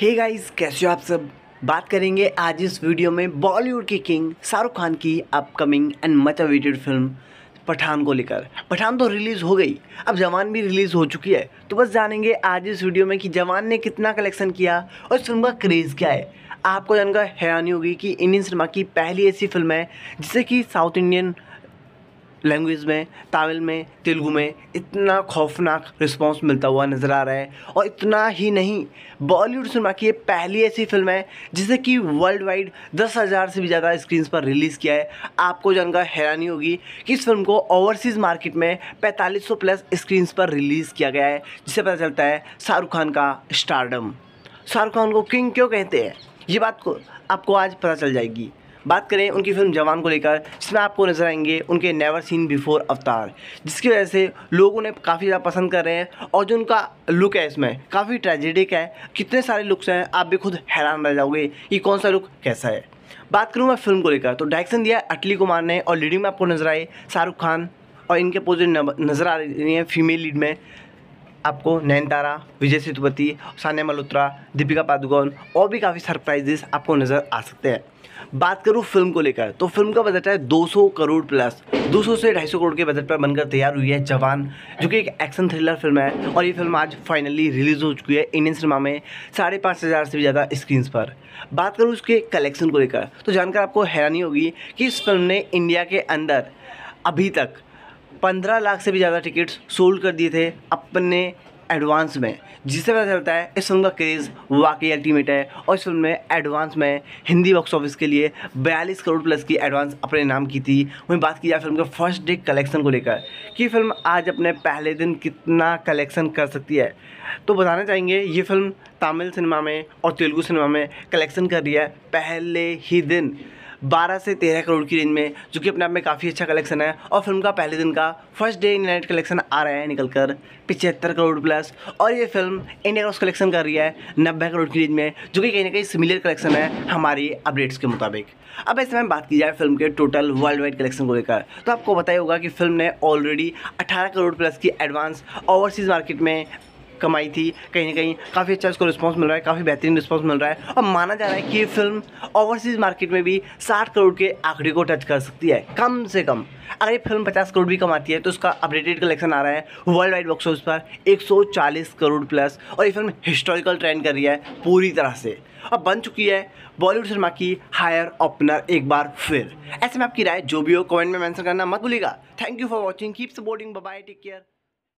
hey guys कैसे हो आप सब बात करेंगे आज इस वीडियो में बॉलीवुड के किंग शाहरुख खान की upcoming and much awaited film Pathaan को लेकर पठान तो रिलीज़ हो गई अब जवान भी रिलीज़ हो चुकी है तो बस जानेंगे आज इस वीडियो में कि जवान ने कितना कलेक्शन किया और इस फिल्म का क्रेज़ क्या है आपको जानकर हैरानी होगी कि इंडियन सिनेमा की पहली ऐसी फिल्म है जिसे कि साउथ इंडियन लैंग्वेज में तमिल में तेलुगु में इतना खौफनाक रिस्पॉन्स मिलता हुआ नज़र आ रहा है और इतना ही नहीं बॉलीवुड सिनेमा की ये पहली ऐसी फिल्म है जिसे कि वर्ल्ड वाइड दस हज़ार से भी ज़्यादा स्क्रीन्स पर रिलीज़ किया है आपको जानकर हैरानी होगी कि इस फिल्म को ओवरसीज़ मार्केट में पैंतालीस प्लस स्क्रीन्स पर रिलीज़ किया गया है जिससे पता चलता है शाहरुख खान का स्टारडम शाहरुख खान को किंग क्यों कहते हैं ये बात को आपको आज पता चल जाएगी बात करें उनकी फिल्म जवान को लेकर जिसमें आपको नज़र आएंगे उनके नेवर सीन बिफोर अवतार जिसकी वजह से लोग उन्हें काफ़ी ज़्यादा पसंद कर रहे हैं और जो उनका लुक है इसमें काफ़ी ट्रेजिडिक है कितने सारे लुक्स हैं आप भी खुद हैरान रह जाओगे कि कौन सा लुक कैसा है बात करूँ मैं फिल्म को लेकर तो डायरेक्शन दिया अटली कुमार ने और लीडिंग में आपको नज़र आए शाहरुख खान और इनके पोजिट नज़र आ रही है फीमेल लीड में आपको नैनतारा विजय सेतुपति सान्या मल्होत्रा दीपिका पादुकोण और भी काफ़ी सरप्राइजेस आपको नज़र आ सकते हैं बात करूँ फिल्म को लेकर तो फिल्म का बजट है 200 करोड़ प्लस 200 से 250 करोड़ के बजट पर बनकर तैयार हुई है जवान जो कि एक एक्शन थ्रिलर फिल्म है और ये फिल्म आज फाइनली रिलीज़ हो चुकी है इंडियन सिनेमा में साढ़े पाँच हज़ार से भी ज़्यादा स्क्रीन्स पर बात करूँ उसके कलेक्शन को लेकर तो जानकर आपको हैरानी होगी कि इस फिल्म ने इंडिया के अंदर अभी तक पंद्रह लाख से भी ज़्यादा टिकट्स सोल्ड कर दिए थे अपने एडवांस में जिससे पता चलता है इस फिल्म का क्रेज़ वाकई अल्टीमेट है और इस फिल्म में एडवांस में हिंदी बॉक्स ऑफिस के लिए बयालीस करोड़ प्लस की एडवांस अपने नाम की थी वहीं बात की जाए फिल्म के फर्स्ट डे कलेक्शन को लेकर कि फिल्म आज अपने पहले दिन कितना कलेक्शन कर सकती है तो बताना चाहेंगे ये फिल्म तमिल सिनेमा में और तेलुगू सिनेमा में कलेक्शन कर रही है पहले ही दिन बारह से तेरह करोड़ की रेंज में जो कि अपने आप में काफ़ी अच्छा कलेक्शन है और फिल्म का पहले दिन का first day in night collection आ रहा है निकल कर पिछहत्तर करोड़ प्लस और ये फिल्म इंडिया क्रॉस कलेक्शन कर रही है नब्बे करोड़ की रेंज में जो कि कहीं ना कहीं सिमिलर कलेक्शन है हमारी अपडेट्स के मुताबिक अब ऐसे में बात की जाए फिल्म के टोटल वर्ल्ड वाइड कलेक्शन को लेकर तो आपको बताया होगा कि फिल्म ने ऑलरेडी 18 करोड़ प्लस की एडवांस ओवरसीज़ मार्केट में कमाई थी कहीं ना कहीं काफ़ी अच्छा उसको रिस्पॉन्स मिल रहा है काफ़ी बेहतरीन रिस्पॉन्स मिल रहा है और माना जा रहा है कि ये फिल्म ओवरसीज़ मार्केट में भी साठ करोड़ के आंकड़े को टच कर सकती है कम से कम अगर ये फिल्म पचास करोड़ भी कमाती है तो उसका अपडेटेड कलेक्शन आ रहा है वर्ल्ड वाइड बॉक्स ऑफिस पर 140 करोड़ प्लस और ये फिल्म हिस्टोरिकल ट्रेंड कर रही है पूरी तरह से अब बन चुकी है बॉलीवुड सिनेमा की हायर ओपनर एक बार फिर ऐसे में आपकी राय जो भी हो कमेंट में मेंशन करना मत भूलिएगा thank you for watching keep supporting bye take care